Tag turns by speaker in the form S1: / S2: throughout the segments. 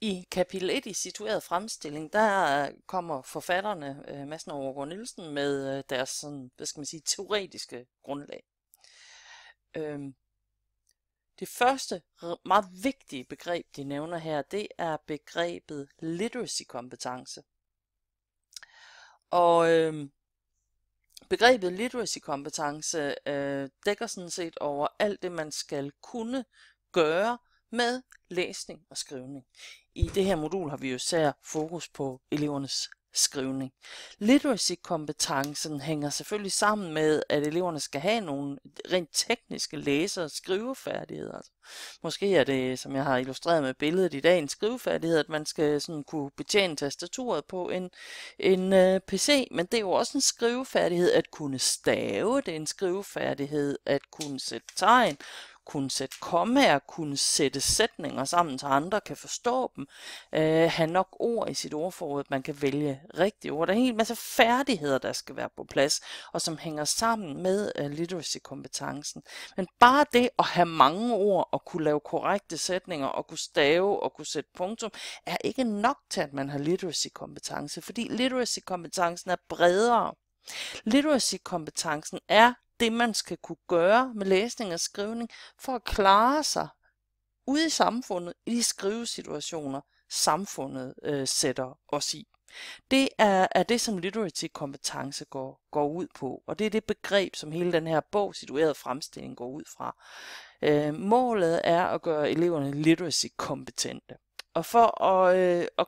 S1: I kapitel 1 i situeret fremstilling, der øh, kommer forfatterne, øh, Madsen og Overgaard Nielsen, med øh, deres sådan, hvad skal man sige, teoretiske grundlag. Øhm, det første meget vigtige begreb, de nævner her, det er begrebet literacy-kompetence. Og øhm, begrebet literacy-kompetence øh, dækker sådan set over alt det, man skal kunne gøre med læsning og skrivning i det her modul har vi jo især fokus på elevernes skrivning. Literacy-kompetencen hænger selvfølgelig sammen med, at eleverne skal have nogle rent tekniske læse- og skrivefærdigheder. Altså, måske er det, som jeg har illustreret med billedet i dag, en skrivefærdighed, at man skal sådan kunne betjene tastaturet på en, en uh, øh, PC, men det er jo også en skrivefærdighed at kunne stave, det er en skrivefærdighed at kunne sætte tegn, kunne sætte og kunne sætte sætninger sammen, så andre kan forstå dem, øh, have nok ord i sit ordforråd, man kan vælge rigtige ord. Der er en hel masse færdigheder, der skal være på plads, og som hænger sammen med øh, literacy-kompetencen. Men bare det at have mange ord, og kunne lave korrekte sætninger, og kunne stave, og kunne sætte punktum, er ikke nok til, at man har literacy-kompetence, fordi literacy-kompetencen er bredere. Literacy-kompetencen er det, man skal kunne gøre med læsning og skrivning, for at klare sig ude i samfundet, i de skrivesituationer, samfundet øh, sætter os i. Det er, er det, som literacy-kompetence går, går ud på, og det er det begreb, som hele den her bog, situeret fremstilling, går ud fra. Øh, målet er at gøre eleverne literacy-kompetente. Og for at, øh, at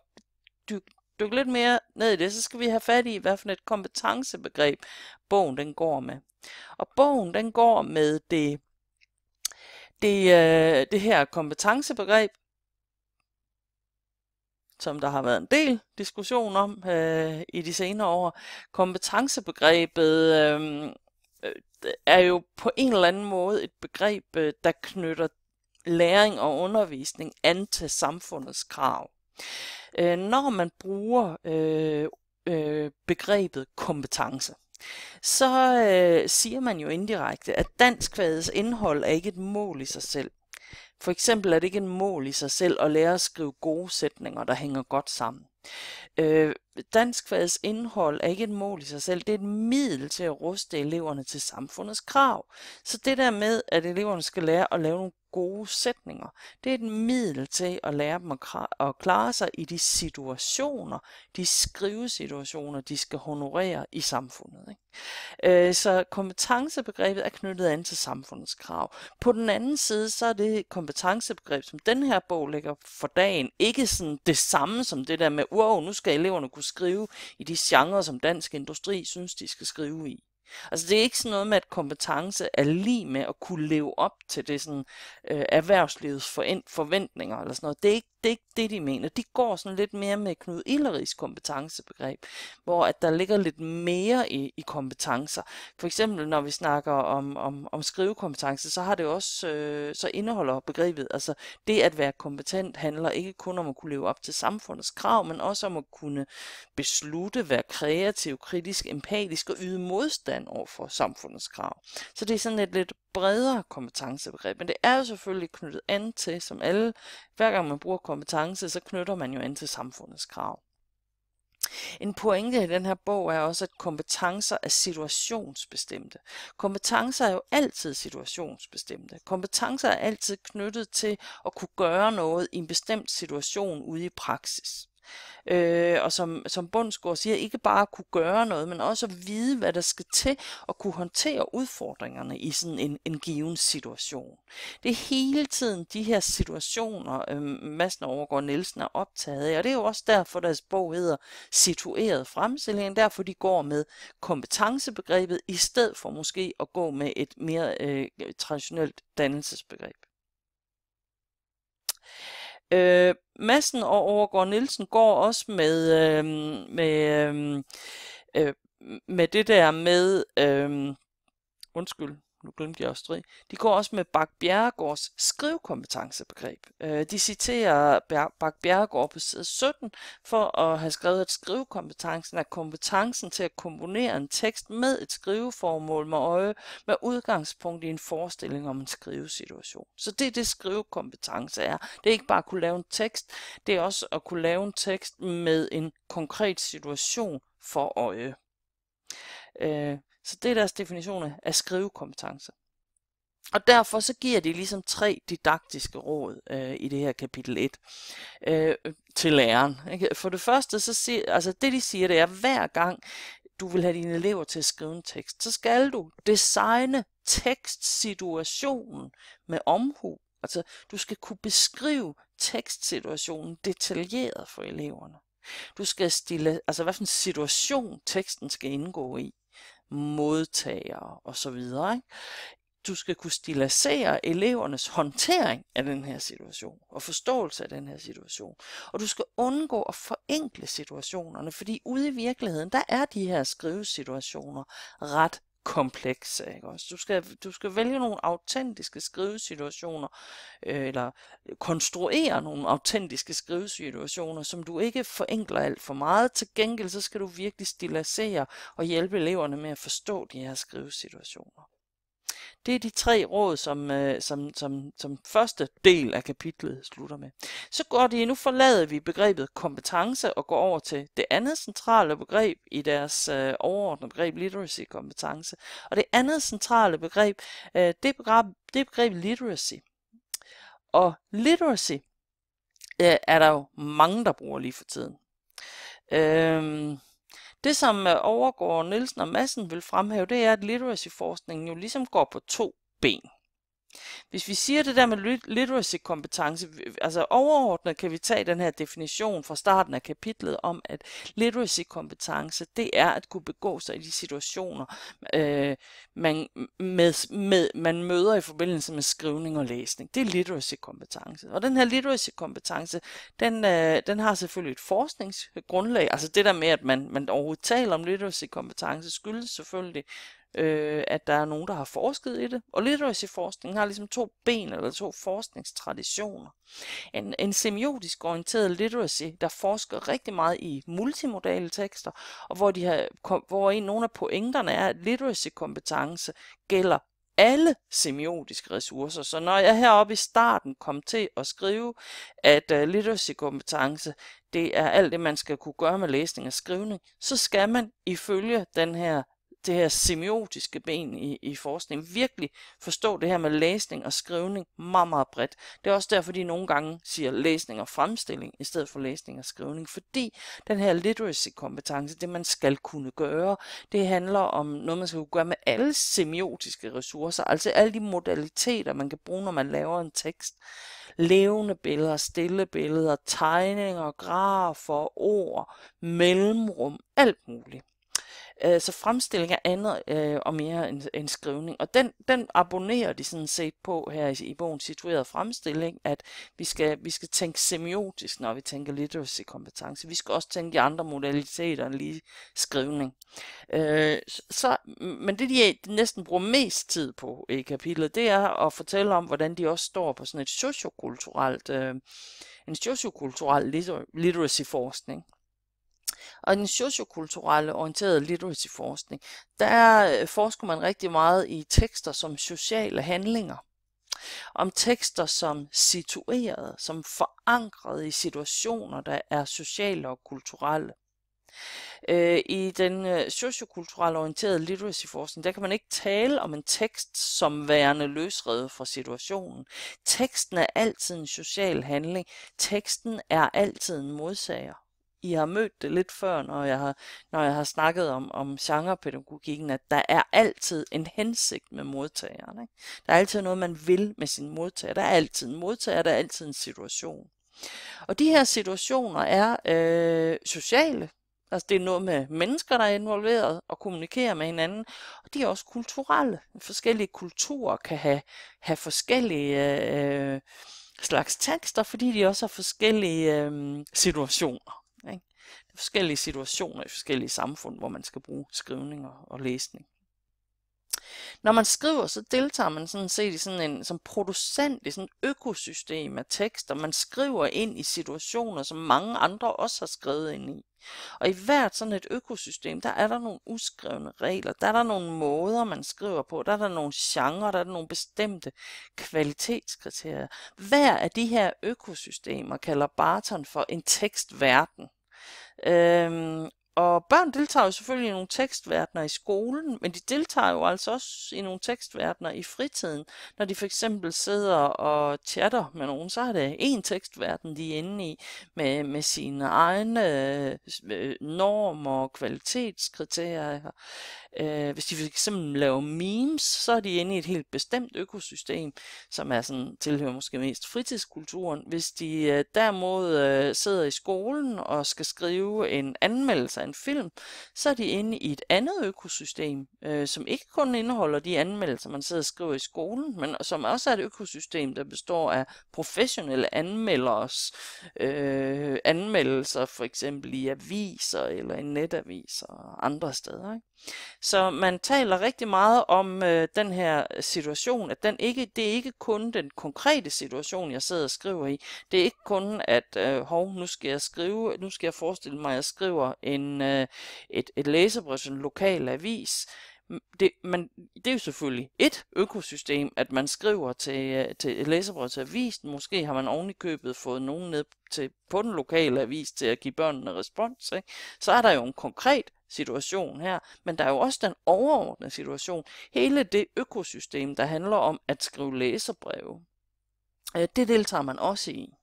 S1: dykke dykke lidt mere ned i det, så skal vi have fat i, hvad for et kompetencebegreb bogen den går med. Og bogen den går med det, det, øh, det her kompetencebegreb, som der har været en del diskussion om øh, i de senere år. Kompetencebegrebet øh, øh er jo på en eller anden måde et begreb, øh, der knytter læring og undervisning an til samfundets krav. Øh, når man bruger øh, øh, begrebet kompetence, så øh, siger man jo indirekte, at danskfagets indhold er ikke et mål i sig selv. For eksempel er det ikke et mål i sig selv at lære at skrive gode sætninger, der hænger godt sammen. Øh, danskfagets indhold er ikke et mål i sig selv, det er et middel til at ruste eleverne til samfundets krav. Så det der med, at eleverne skal lære at lave nogle gode sætninger. Det er et middel til at lære dem at, klare sig i de situationer, de skrivesituationer, de skal honorere i samfundet. Ikke? Øh, så kompetencebegrebet er knyttet an til samfundets krav. På den anden side, så er det kompetencebegreb, som den her bog lægger for dagen, ikke sådan det samme som det der med, wow, nu skal eleverne kunne skrive i de genrer, som dansk industri synes, de skal skrive i. Altså det er ikke sådan noget med, at kompetence er lige med at kunne leve op til det sådan, øh, erhvervslivets forventninger eller sådan noget. Det er ikke det er ikke det, de mener. De går sådan lidt mere med Knud Illerigs kompetencebegreb, hvor at der ligger lidt mere i, i kompetencer. For eksempel, når vi snakker om, om, om skrivekompetence, så har det også, øh, så indeholder begrebet, altså det at være kompetent handler ikke kun om at kunne leve op til samfundets krav, men også om at kunne beslutte, være kreativ, kritisk, empatisk og yde modstand over for samfundets krav. Så det er sådan et lidt bredere kompetencebegreb, men det er jo selvfølgelig knyttet an til, som alle, hver gang man bruger kompetence, så knytter man jo an til samfundets krav. En pointe i den her bog er også, at kompetencer er situationsbestemte. Kompetencer er jo altid situationsbestemte. Kompetencer er altid knyttet til at kunne gøre noget i en bestemt situation ude i praksis øh, og som, som Bundsgaard siger, ikke bare at kunne gøre noget, men også at vide, hvad der skal til, og kunne håndtere udfordringerne i sådan en, en given situation. Det er hele tiden de her situationer, øh, Madsen Overgaard Nielsen er optaget af, og det er jo også derfor, deres bog hedder Situeret fremstilling, derfor de går med kompetencebegrebet, i stedet for måske at gå med et mere øh, traditionelt dannelsesbegreb. Øh, Massen og Overgaard Nielsen går også med, øh, med, øh, øh med det der med, øh, undskyld, nu glemte jeg også strid, de går også med Bak Bjerregårds skrivekompetencebegreb. Øh, de citerer Bak Bjerregård på side 17 for at have skrevet, at skrivekompetencen er kompetencen til at komponere en tekst med et skriveformål med øje med udgangspunkt i en forestilling om en skrivesituation. Så det er det skrivekompetence er. Det er ikke bare at kunne lave en tekst, det er også at kunne lave en tekst med en konkret situation for øje. Øh, så det er deres definition af skrivekompetencer. Og derfor så giver de ligesom tre didaktiske råd øh, i det her kapitel 1 øh, til læreren. Ikke? For det første, så siger, altså det de siger, det er, at hver gang du vil have dine elever til at skrive en tekst, så skal du designe tekstsituationen med omhu. Altså du skal kunne beskrive tekstsituationen detaljeret for eleverne. Du skal stille, altså hvilken situation teksten skal indgå i modtagere osv. Ikke? Du skal kunne stilisere elevernes håndtering af den her situation og forståelse af den her situation. Og du skal undgå at forenkle situationerne, fordi ude i virkeligheden, der er de her skrivesituationer ret komplekse. Ikke? Også du, skal, du skal vælge nogle autentiske skrivesituationer, øh, eller konstruere nogle autentiske skrivesituationer, som du ikke forenkler alt for meget. Til gengæld så skal du virkelig stilasere og hjælpe eleverne med at forstå de her skrivesituationer. Det er de tre råd, som, øh, som, som, som første del af kapitlet slutter med. Så går de, nu forlader vi begrebet kompetence og går over til det andet centrale begreb i deres øh, overordnede begreb literacy-kompetence. Og det andet centrale begreb, øh, det, er begreb, det begreb literacy. Og literacy øh, er der jo mange, der bruger lige for tiden. Øh, det, som øh, overgår Nielsen og Massen vil fremhæve, det er, at literacy-forskningen jo ligesom går på to ben. Hvis vi siger det der med literacy-kompetence, altså overordnet kan vi tage den her definition fra starten af kapitlet om, at literacy-kompetence, det er at kunne begå sig i de situationer, øh, man, med, med, man møder i forbindelse med skrivning og læsning. Det er literacy-kompetence. Og den her literacy-kompetence, den, øh, den har selvfølgelig et forskningsgrundlag. Altså det der med, at man, man overhovedet taler om literacy-kompetence, skyldes selvfølgelig øh, at der er nogen, der har forsket i det. Og literacy-forskning har ligesom to ben eller to forskningstraditioner. En, en semiotisk orienteret literacy, der forsker rigtig meget i multimodale tekster, og hvor, de har, hvor en, nogle af pointerne er, at literacy-kompetence gælder alle semiotiske ressourcer. Så når jeg heroppe i starten kom til at skrive, at uh, literacy-kompetence, det er alt det, man skal kunne gøre med læsning og skrivning, så skal man ifølge den her det her semiotiske ben i, i forskning. Virkelig forstå det her med læsning og skrivning meget, meget bredt. Det er også derfor, de nogle gange siger læsning og fremstilling, i stedet for læsning og skrivning. Fordi den her literacy-kompetence, det man skal kunne gøre, det handler om noget, man skal kunne gøre med alle semiotiske ressourcer. Altså alle de modaliteter, man kan bruge, når man laver en tekst. Levende billeder, stille billeder, tegninger, grafer, ord, mellemrum, alt muligt. Øh, så fremstilling er andet øh, og mere end, end skrivning. Og den, den abonnerer de sådan set på her i, i bogen Situeret Fremstilling, at vi skal, vi skal tænke semiotisk, når vi tænker literacy-kompetence. Vi skal også tænke i andre modaliteter end lige skrivning. Øh, så, men det, de næsten bruger mest tid på i kapitlet, det er at fortælle om, hvordan de også står på sådan et sociokulturelt, øh, en sociokulturel literacy-forskning. Og den sociokulturelle orienterede literacy-forskning, der øh, forsker man rigtig meget i tekster som sociale handlinger. Om tekster som situerede, som forankrede i situationer, der er sociale og kulturelle. Øh, I den øh, sociokulturelt orienterede literacy-forskning, der kan man ikke tale om en tekst som værende løsrevet fra situationen. Teksten er altid en social handling. Teksten er altid en modsager. I har mødt det lidt før, når jeg har, når jeg har snakket om, om genrepædagogikken, at der er altid en hensigt med modtageren. Ikke? Der er altid noget, man vil med sin modtager. Der er altid en modtager, der er altid en situation. Og de her situationer er øh, sociale. Altså det er noget med mennesker, der er involveret og kommunikerer med hinanden. Og de er også kulturelle. Forskellige kulturer kan have, have forskellige øh, slags tekster, fordi de også har forskellige øh, situationer forskellige situationer i forskellige samfund, hvor man skal bruge skrivning og, og læsning. Når man skriver, så deltager man sådan set i sådan en, som producent i sådan et økosystem af tekster. Man skriver ind i situationer, som mange andre også har skrevet ind i. Og i hvert sådan et økosystem, der er der nogle uskrevne regler, der er der nogle måder, man skriver på, der er der nogle genrer, der er der nogle bestemte kvalitetskriterier. Hver af de her økosystemer kalder Barton for en tekstverden. um, Og børn deltager jo selvfølgelig i nogle tekstverdener i skolen, men de deltager jo altså også i nogle tekstverdener i fritiden. Når de for eksempel sidder og chatter med nogen, så er det en tekstverden, de er inde i, med, med sine egne øh, normer og kvalitetskriterier. Øh, hvis de for eksempel laver memes, så er de inde i et helt bestemt økosystem, som er sådan, tilhører måske mest fritidskulturen. Hvis de øh, derimod øh, sidder i skolen og skal skrive en anmeldelse sig en film, så er de inde i et andet økosystem, øh, som ikke kun indeholder de anmeldelser, man sidder og skriver i skolen, men som også er et økosystem, der består af professionelle anmelders øh, anmeldelser, for eksempel i aviser eller i netaviser og andre steder. Ikke? Så man taler rigtig meget om øh, den her situation, at den ikke, det er ikke kun den konkrete situation, jeg sidder og skriver i. Det er ikke kun, at øh, hov, nu skal jeg skrive, nu skal jeg forestille mig, at jeg skriver en, øh, et, et læserbrev til en lokal avis det, man, det er jo selvfølgelig et økosystem, at man skriver til, øh, til læserbrevet til avisen. Måske har man oven i købet fået nogen ned til, på den lokale avis til at give børnene respons. Ikke? Så er der jo en konkret situation her, men der er jo også den overordnede situation. Hele det økosystem, der handler om at skrive læserbreve, øh, det deltager man også i.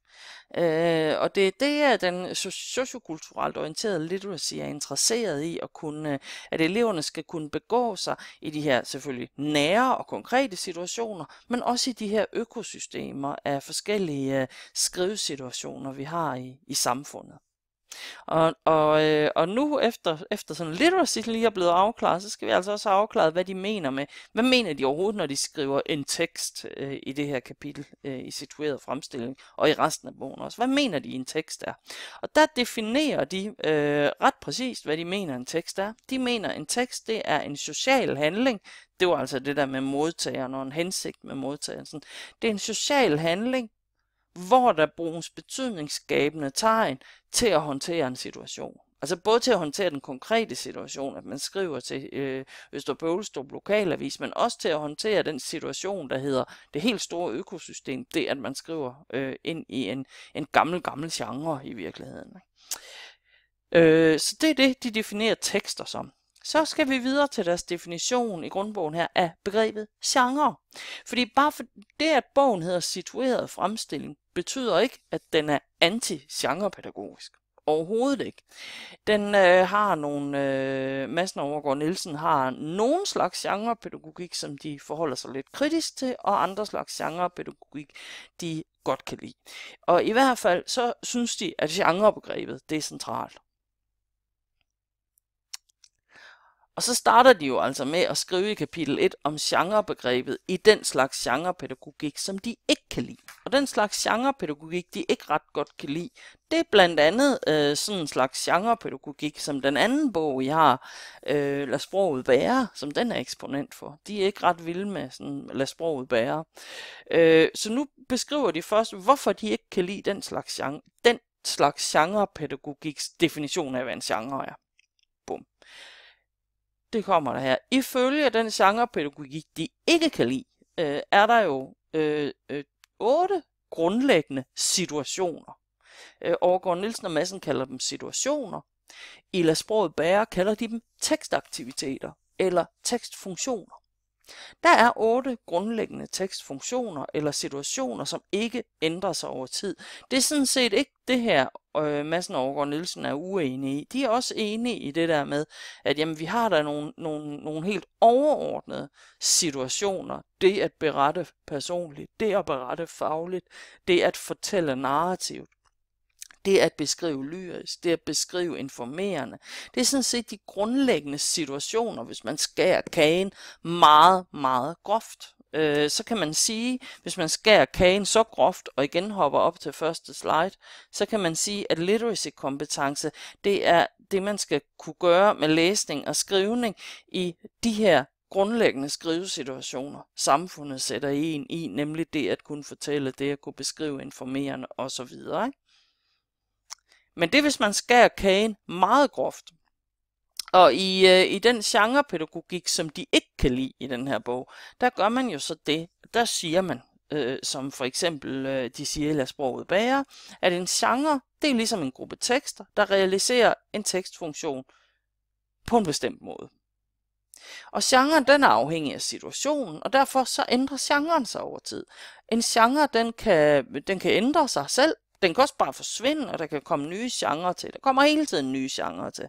S1: Øh, og det, det er det, den sociokulturelt orienterede literacy er interesseret i, at, kunne, at eleverne skal kunne begå sig i de her selvfølgelig nære og konkrete situationer, men også i de her økosystemer af forskellige øh, skrivesituationer, vi har i, i samfundet. Og, og, øh, og nu efter, efter sådan literacy lige er blevet afklaret, så skal vi altså også have afklaret, hvad de mener med, hvad mener de overhovedet, når de skriver en tekst øh, i det her kapitel øh, i situeret fremstilling, og i resten af bogen også. Hvad mener de en tekst er? Og der definerer de øh, ret præcist, hvad de mener en tekst er. De mener en tekst, det er en social handling, det var altså det der med modtageren og en hensigt med modtageren. Det er en social handling, hvor der bruges betydningsskabende tegn til at håndtere en situation. Altså både til at håndtere den konkrete situation, at man skriver til øh, Østerbølstrup Lokalavis, men også til at håndtere den situation, der hedder det helt store økosystem, det at man skriver øh, ind i en, en gammel, gammel genre i virkeligheden. Øh, så det er det, de definerer tekster som. Så skal vi videre til deres definition i grundbogen her af begrebet genre. Fordi bare for det, at bogen hedder situeret fremstilling, betyder ikke, at den er anti-genrepædagogisk. Overhovedet ikke. Den øh, har nogle, øh, Madsen Overgaard Nielsen har nogle slags genrepædagogik, som de forholder sig lidt kritisk til, og andre slags genrepædagogik, de godt kan lide. Og i hvert fald så synes de, at genrebegrebet det er centralt. Og så starter de jo altså med at skrive i kapitel 1 om genrebegrebet i den slags genrepædagogik, som de ikke kan lide. Og den slags genrepædagogik, de ikke ret godt kan lide, det er blandt andet øh, sådan en slags genrepædagogik, som den anden bog, jeg har, øh, Lad sproget være, som den er eksponent for. De er ikke ret vilde med sådan, Lad sproget være. Øh, så nu beskriver de først, hvorfor de ikke kan lide den slags, genre, den slags genrepædagogiks definition af, hvad en genre er. Bum det kommer der her. Ifølge den genrepædagogik, de ikke kan lide, øh, er der jo øh, øh, otte grundlæggende situationer. Øh, Overgård Nielsen og Madsen kalder dem situationer. Ila Sproget bære kalder de dem tekstaktiviteter eller tekstfunktioner. Der er otte grundlæggende tekstfunktioner eller situationer, som ikke ændrer sig over tid. Det er sådan set ikke det her øh, Madsen og Overgaard Nielsen er uenige i. De er også enige i det der med, at jamen, vi har der nogle, nogle, nogle helt overordnede situationer. Det at berette personligt, det at berette fagligt, det at fortælle narrativt, det at beskrive lyrisk, det at beskrive informerende, det er sådan set de grundlæggende situationer, hvis man skærer kagen meget, meget groft øh, så kan man sige, hvis man skærer kagen så groft og igen hopper op til første slide, så kan man sige, at literacy-kompetence, det er det, man skal kunne gøre med læsning og skrivning i de her grundlæggende skrivesituationer, samfundet sætter en i, nemlig det at kunne fortælle, det at kunne beskrive informerende osv. Ikke? Men det hvis man skærer kagen meget groft, og i, øh, i den genrepædagogik, som de ikke kan lide i den her bog, der gør man jo så det, der siger man, øh, som for eksempel øh, de siger, lad sproget bære, at en genre, det er ligesom en gruppe tekster, der realiserer en tekstfunktion på en bestemt måde. Og genren den er afhængig af situationen, og derfor så ændrer genren sig over tid. En genre den kan, den kan ændre sig selv, den kan også bare forsvinde, og der kan komme nye genrer til. Der kommer hele tiden nye genrer til.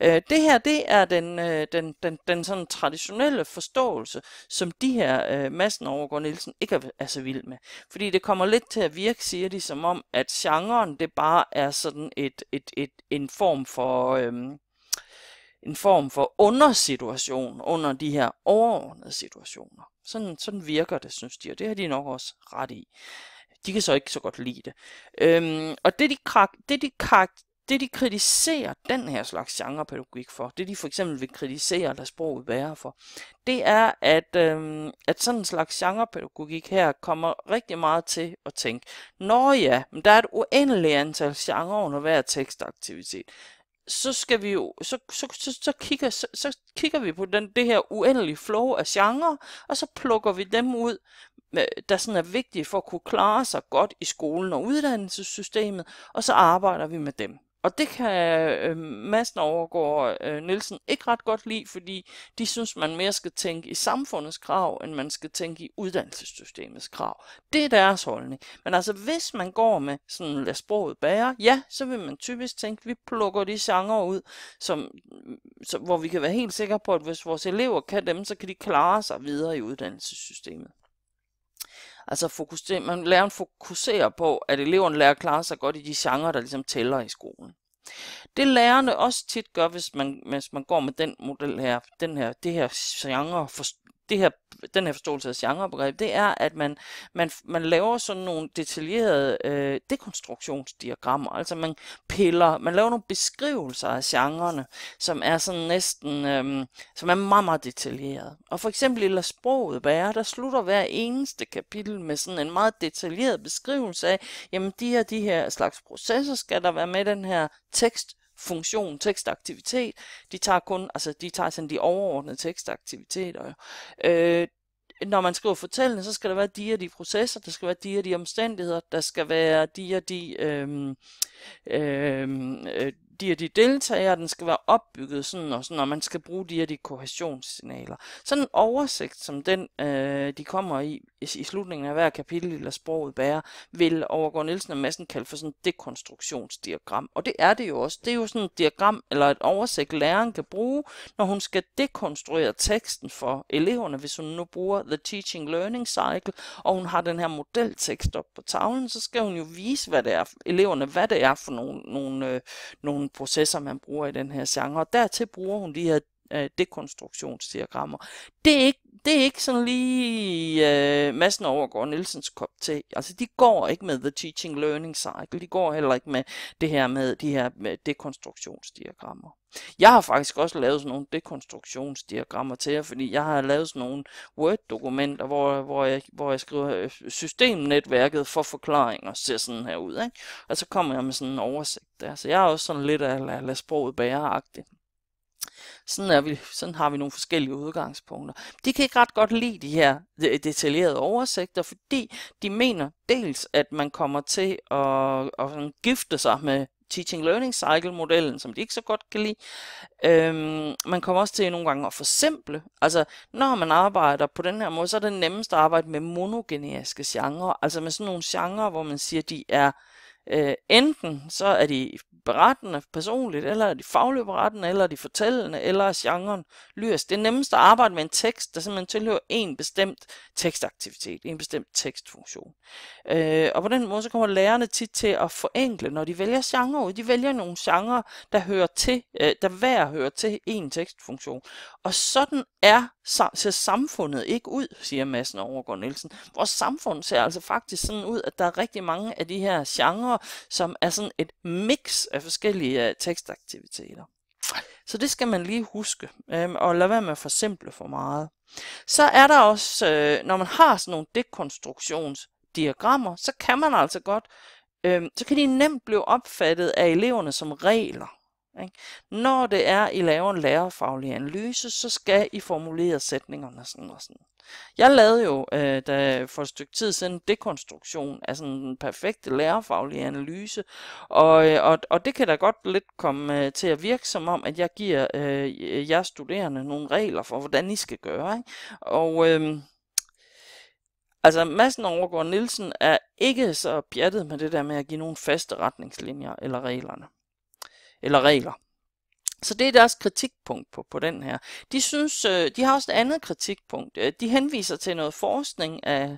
S1: Øh, det her, det er den, øh, den, den, den sådan traditionelle forståelse, som de her øh, massen overgår Nielsen ikke er, så vild med. Fordi det kommer lidt til at virke, siger de, som om, at genren, det bare er sådan et, et, et, en form for... Øh, en form for undersituation under de her overordnede situationer. Sådan, sådan virker det, synes de, og det har de nok også ret i. De kan så ikke så godt lide det. Øhm, og det de, krak- det, de det de kritiserer den her slags genrepædagogik for, det de for eksempel vil kritisere, der sproget være for, det er, at, øhm, at sådan en slags genrepædagogik her kommer rigtig meget til at tænke, Nå ja, men der er et uendeligt antal genre under hver tekstaktivitet. Så skal vi jo, så, så, så, så, kigger, så, så kigger vi på den, det her uendelige flow af genre, og så plukker vi dem ud, der sådan er vigtige for at kunne klare sig godt i skolen og uddannelsessystemet, og så arbejder vi med dem. Og det kan øh, massen overgår øh, Nielsen ikke ret godt lide, fordi de synes, man mere skal tænke i samfundets krav, end man skal tænke i uddannelsessystemets krav. Det er deres holdning. Men altså, hvis man går med sådan, lad sproget bære, ja, så vil man typisk tænke, vi plukker de genrer ud, som, som, hvor vi kan være helt sikre på, at hvis vores elever kan dem, så kan de klare sig videre i uddannelsessystemet. Altså fokuser, man, lærer fokuserer på, at eleverne lærer at klare sig godt i de genrer, der ligesom tæller i skolen. Det lærerne også tit gør, hvis man, hvis man går med den model her, den her, det her genre for, det her, den her forståelse af genrebegreb, det er, at man, man, man laver sådan nogle detaljerede øh, dekonstruktionsdiagrammer. Altså man piller, man laver nogle beskrivelser af genrerne, som er sådan næsten, øh, som er meget, meget detaljeret. Og for eksempel i Lad sproget være, der slutter hver eneste kapitel med sådan en meget detaljeret beskrivelse af, jamen de her, de her slags processer skal der være med den her tekst, funktion tekstaktivitet. De tager kun, altså de tager sådan de overordnede tekstaktiviteter. Øh, når man skriver fortællende, så skal der være de og de processer, der skal være de og de omstændigheder, der skal være de og de øhm, øhm, øh, øh, de og de deltagere, den skal være opbygget sådan og sådan, og man skal bruge de og de kohæsionssignaler. Sådan en oversigt, som den øh, de kommer i, i slutningen af hver kapitel, eller sproget bærer, vil Overgaard Nielsen og Madsen kalde for sådan et dekonstruktionsdiagram. Og det er det jo også. Det er jo sådan et diagram, eller et oversigt, læreren kan bruge, når hun skal dekonstruere teksten for eleverne, hvis hun nu bruger The Teaching Learning Cycle, og hun har den her modeltekst op på tavlen, så skal hun jo vise, hvad det er, eleverne, hvad det er for nogle, nogle, øh, nogle nogle processer, man bruger i den her genre. Dertil bruger hun de her øh, dekonstruktionsdiagrammer. Det er ikke det er ikke sådan lige øh, massen overgår Nielsens kop til. Altså, de går ikke med The Teaching Learning Cycle. De går heller ikke med det her med de her med dekonstruktionsdiagrammer. Jeg har faktisk også lavet sådan nogle dekonstruktionsdiagrammer til jer, fordi jeg har lavet sådan nogle Word-dokumenter, hvor, hvor, jeg, hvor jeg skriver øh, systemnetværket for forklaringer, ser sådan her ud. Ikke? Og så kommer jeg med sådan en oversigt der. Så jeg er også sådan lidt af, at lade sproget bæreagtigt. Sådan, er vi, sådan har vi nogle forskellige udgangspunkter. De kan ikke ret godt lide de her detaljerede oversigter, fordi de mener dels, at man kommer til at, at gifte sig med teaching learning cycle modellen, som de ikke så godt kan lide. Øhm, man kommer også til nogle gange at forsimple. Altså, når man arbejder på den her måde, så er det nemmest at arbejde med monogeneriske genre. altså med sådan nogle genre, hvor man siger, de er øh, enten så er de berettende personligt, eller er de faglige berettende, eller er de fortællende, eller er genren lyrisk. Det er nemmest at arbejde med en tekst, der simpelthen tilhører en bestemt tekstaktivitet, en bestemt tekstfunktion. Øh, og på den måde så kommer lærerne tit til at forenkle, når de vælger genre ud. De vælger nogle genre, der hører til, øh, der hver hører til en tekstfunktion. Og sådan er ser samfundet ikke ud, siger Madsen Overgaard Nielsen. Vores samfund ser altså faktisk sådan ud, at der er rigtig mange af de her genrer, som er sådan et mix af forskellige uh, tekstaktiviteter. Så det skal man lige huske, øhm, og lad være med at forsimple for meget. Så er der også, øh, når man har sådan nogle dekonstruktionsdiagrammer, så kan man altså godt, øh, så kan de nemt blive opfattet af eleverne som regler. Ikke? Når det er, I laver en lærerfaglig analyse, så skal I formulere sætningerne sådan og sådan. Jeg lavede jo øh, da for et stykke tid siden en dekonstruktion af sådan en perfekte lærerfaglige analyse, og, øh, og, og det kan da godt lidt komme øh, til at virke som om, at jeg giver øh, jer studerende nogle regler for, hvordan I skal gøre. Ikke? Og... Øh, Altså, massen overgår Nielsen er ikke så pjattet med det der med at give nogle faste retningslinjer eller reglerne. la regla. Så det er deres kritikpunkt på, på den her. De synes, øh, de har også et andet kritikpunkt. Øh, de henviser til noget forskning af,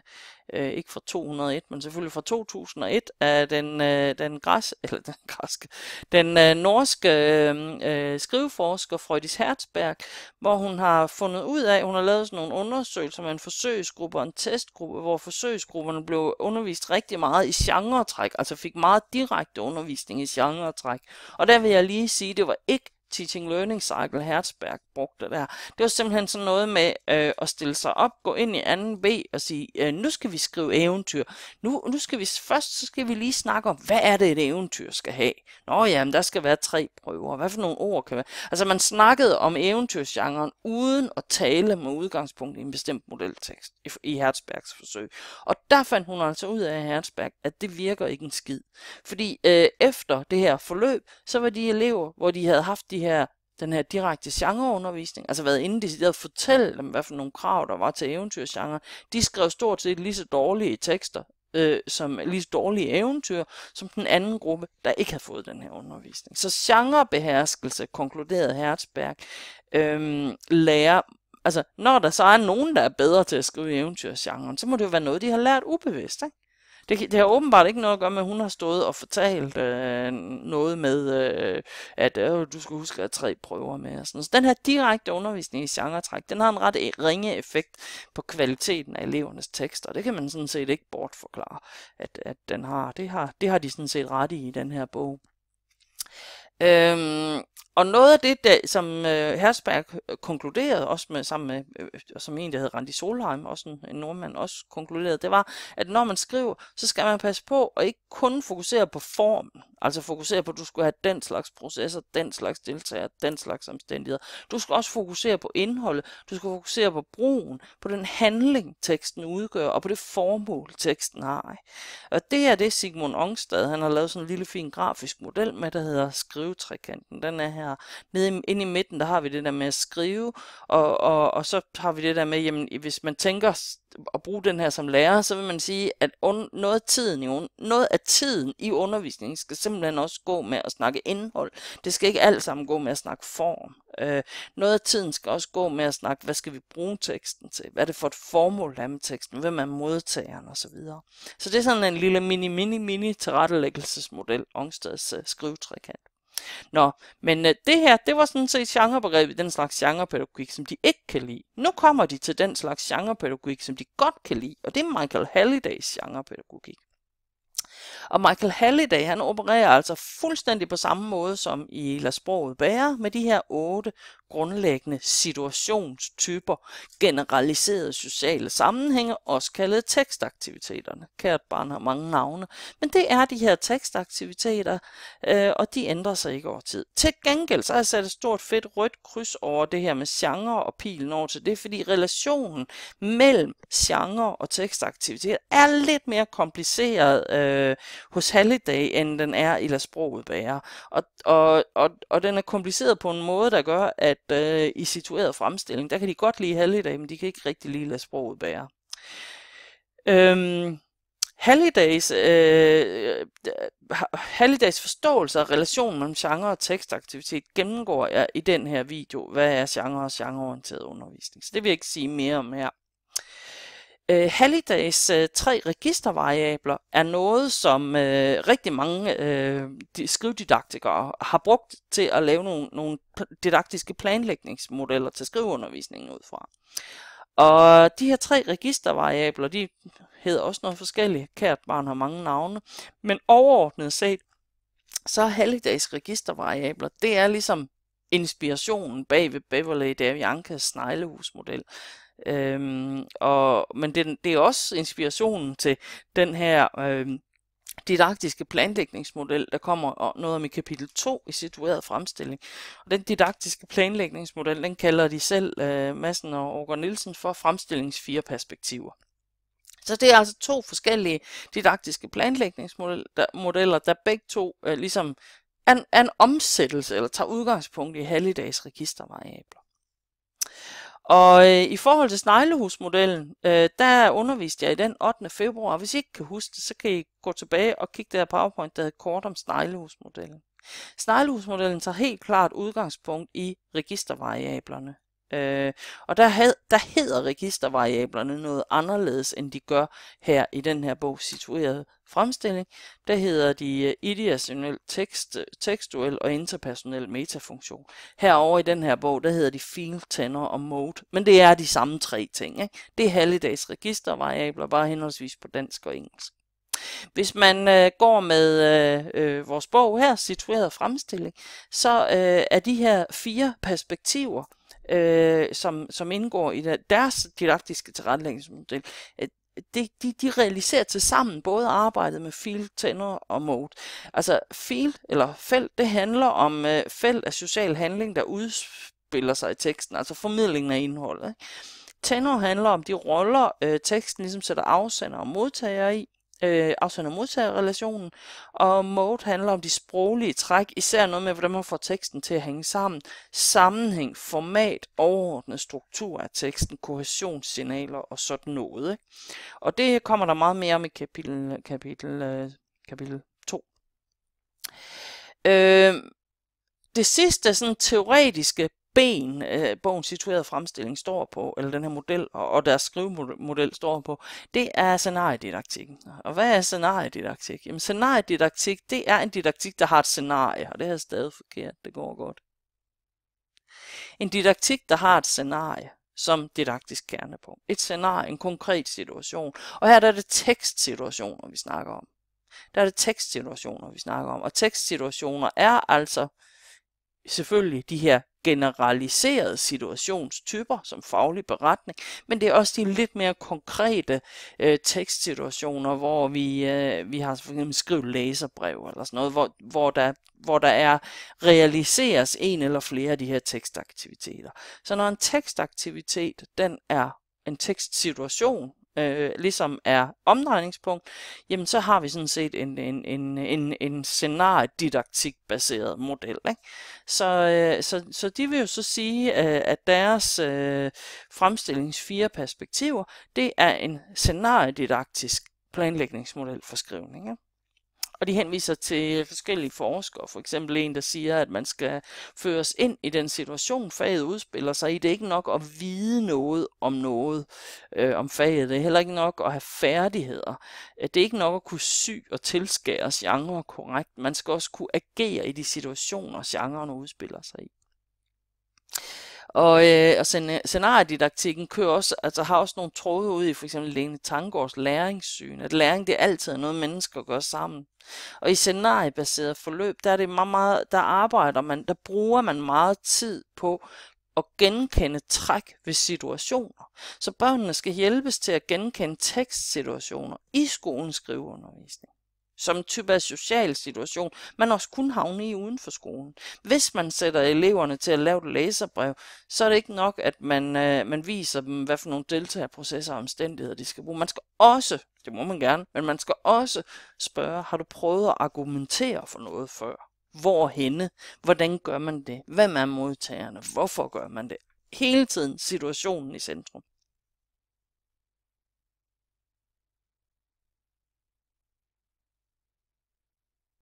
S1: øh, ikke fra 201, men selvfølgelig fra 2001, af den, den, græs, eller den, græske, den norske skriveforsker Freudis Herzberg, hvor hun har fundet ud af, hun har lavet sådan nogle undersøgelser med en forsøgsgruppe og en testgruppe, hvor forsøgsgrupperne blev undervist rigtig meget i genretræk, altså fik meget direkte undervisning i genretræk. Og der vil jeg lige sige, det var ikke Teaching Learning Cycle Herzberg brugte der. Det var simpelthen sådan noget med øh, at stille sig op, gå ind i anden B og sige, øh, nu skal vi skrive eventyr. Nu, nu skal vi først, så skal vi lige snakke om, hvad er det et eventyr skal have? Nå ja, men der skal være tre prøver. Hvad for nogle ord kan være? Altså man snakkede om eventyrsgenren uden at tale med udgangspunkt i en bestemt modeltekst i, i Herzbergs forsøg. Og der fandt hun altså ud af Herzberg, at det virker ikke en skid. Fordi øh, efter det her forløb, så var de elever, hvor de havde haft de de her, den her direkte genreundervisning, altså været inde at fortælle dem, hvad for nogle krav, der var til eventyrgenre, de skrev stort set lige så dårlige tekster, øh, som lige så dårlige eventyr, som den anden gruppe, der ikke havde fået den her undervisning. Så genrebeherskelse, konkluderede Herzberg, øh, lærer altså, når der så er nogen, der er bedre til at skrive eventyrgenren, så må det jo være noget, de har lært ubevidst. Ikke? Det, det har åbenbart ikke noget at gøre med, at hun har stået og fortalt øh, noget med, øh, at øh, du skal huske at have tre prøver med. Og sådan. Så den her direkte undervisning i genretræk, den har en ret e-, ringe effekt på kvaliteten af elevernes tekster. Det kan man sådan set ikke bortforklare, at, at den har. Det, har. det har de sådan set ret i i den her bog. Øhm, og noget af det, der, som øh, Hersberg konkluderede, også med, sammen med, øh, øh som en, der hed Randi Solheim, også en, en nordmand, også konkluderede, det var, at når man skriver, så skal man passe på og ikke kun fokusere på formen. Altså fokusere på, at du skal have den slags processer, den slags deltagere, den slags omstændigheder. Du skal også fokusere på indholdet, du skal fokusere på brugen, på den handling, teksten udgør, og på det formål, teksten har. Og det er det, Sigmund Ongstad, han har lavet sådan en lille fin grafisk model med, der hedder trekanten. Den er her. Nede inde i midten, der har vi det der med at skrive, og, og, og så har vi det der med, jamen, hvis man tænker at bruge den her som lærer, så vil man sige, at noget, af tiden i, noget af tiden i undervisningen skal simpelthen også gå med at snakke indhold. Det skal ikke alt sammen gå med at snakke form. Øh, noget af tiden skal også gå med at snakke, hvad skal vi bruge teksten til? Hvad er det for et formål, der er med teksten? Hvem er modtageren? Og så videre. Så det er sådan en lille mini, mini, mini tilrettelæggelsesmodel, Ongstads øh, skrivetrækant. Nå, men øh, det her, det var sådan set genrebegrebet, den slags genrepædagogik, som de ikke kan lide. Nu kommer de til den slags genrepædagogik, som de godt kan lide, og det er Michael Hallidays genrepædagogik. Og Michael Halliday, han opererer altså fuldstændig på samme måde som i Lad sproget bære, med de her otte grundlæggende situationstyper, generaliserede sociale sammenhænge, også kaldet tekstaktiviteterne. Kært barn har mange navne, men det er de her tekstaktiviteter, øh, og de ændrer sig ikke over tid. Til gengæld så har jeg sat et stort fedt rødt kryds over det her med genre og pilen over til det, fordi relationen mellem genre og tekstaktivitet er lidt mere kompliceret øh, hos Halliday, end den er i Lad sproget bære. Og, og, og, og den er kompliceret på en måde, der gør, at at øh, i situeret fremstilling, der kan de godt lide halvdage, men de kan ikke rigtig lige lade sproget bære. Øhm, Hallidays, øh, øh Hallidays forståelse af relationen mellem genre og tekstaktivitet gennemgår jeg i den her video, hvad er genre og genreorienteret undervisning. Så det vil jeg ikke sige mere om her øh, Hallidays øh, tre registervariabler er noget, som øh, rigtig mange øh, de, har brugt til at lave nogle, nogle didaktiske planlægningsmodeller til skriveundervisningen ud fra. Og de her tre registervariabler, de hedder også noget forskelligt. Kært barn har mange navne. Men overordnet set, så er Hallidays registervariabler, det er ligesom inspirationen bag ved Beverly Daviancas sneglehusmodel. Øhm, og, men det, det er også inspirationen til den her øhm, didaktiske planlægningsmodel, der kommer noget om i kapitel 2 i situeret fremstilling. Og den didaktiske planlægningsmodel, den kalder de selv, øh, Madsen og Roger Nielsen, for fremstillings fire perspektiver. Så det er altså to forskellige didaktiske planlægningsmodeller, der begge to øh, ligesom er en, er en omsættelse, eller tager udgangspunkt i halvdags registervariabler. Og øh, i forhold til sneglehusmodellen, øh, der underviste jeg i den 8. februar. Og hvis I ikke kan huske det, så kan I gå tilbage og kigge der PowerPoint, der hedder kort om sneglehusmodellen. Sneglehusmodellen tager helt klart udgangspunkt i registervariablerne. Øh, og der, had, der hedder registervariablerne noget anderledes, end de gør her i den her bog situeret fremstilling. Der hedder de uh, ideationel tekst, tekstuel og interpersonel metafunktion. Herover i den her bog, der hedder de field, tenor og mode. Men det er de samme tre ting. Ikke? Det er halvdags registervariabler, bare henholdsvis på dansk og engelsk. Hvis man øh, går med øh, øh, vores bog her, situeret fremstilling, så øh, er de her fire perspektiver øh, som, som indgår i deres didaktiske tilrettelæggelsesmodel, de, de, de realiserer til sammen både arbejdet med field, tænder og mode. Altså field eller felt, det handler om øh, felt af social handling, der udspiller sig i teksten, altså formidlingen af indholdet. Ikke? Tenor handler om de roller, øh, teksten ligesom sætter afsender og modtager i øh, modtager relationen og mode handler om de sproglige træk, især noget med, hvordan man får teksten til at hænge sammen. Sammenhæng, format, overordnet struktur af teksten, kohesionssignaler og sådan noget. Ikke? Og det kommer der meget mere om i kapitel, kapitel, øh, kapitel 2. Øh, det sidste sådan teoretiske ben, øh, bogens situerede fremstilling står på, eller den her model, og, og deres skrivemodel står på, det er scenariedidaktikken. Og hvad er scenariedidaktik? Jamen scenariedidaktik, det er en didaktik, der har et scenarie, og det er stadig forkert, det går godt. En didaktik, der har et scenarie som didaktisk kernepunkt. Et scenarie, en konkret situation. Og her der er det tekstsituationer, vi snakker om. Der er det tekstsituationer, vi snakker om. Og tekstsituationer er altså selvfølgelig de her generaliserede situationstyper som faglig beretning, men det er også de lidt mere konkrete øh, tekstsituationer, hvor vi, øh, vi har for eksempel skrevet læserbrev eller sådan noget, hvor, hvor, der, hvor der er realiseres en eller flere af de her tekstaktiviteter. Så når en tekstaktivitet den er en tekstsituation, øh, ligesom er omdrejningspunkt, jamen så har vi sådan set en, en, en, en, en scenariedidaktik baseret model. Ikke? Så, øh, så, så de vil jo så sige, øh, at deres øh, fremstillings fire perspektiver, det er en scenariedidaktisk planlægningsmodel for skrivning. Ikke? Og de henviser til forskellige forskere, for eksempel en, der siger, at man skal føres ind i den situation, faget udspiller sig i. Det er ikke nok at vide noget om noget øh, om faget. Det er heller ikke nok at have færdigheder. Øh, det er ikke nok at kunne sy og tilskære genre korrekt. Man skal også kunne agere i de situationer, genren udspiller sig i. Og, øh, og scenariedidaktikken kører også, altså har også nogle tråde ud i for eksempel Lene Tangårds læringssyn, at læring det er altid er noget, mennesker gør sammen. Og i scenariebaseret forløb, der er det meget, meget, der arbejder man, der bruger man meget tid på at genkende træk ved situationer. Så børnene skal hjælpes til at genkende tekstsituationer i skolens skriveundervisning som en type af social situation, man også kun havne i uden for skolen. Hvis man sætter eleverne til at lave et læserbrev, så er det ikke nok, at man, øh, man viser dem, hvad for nogle deltagerprocesser og omstændigheder de skal bruge. Man skal også, det må man gerne, men man skal også spørge, har du prøvet at argumentere for noget før? Hvor henne? Hvordan gør man det? Hvem er modtagerne? Hvorfor gør man det? Hele tiden situationen i centrum.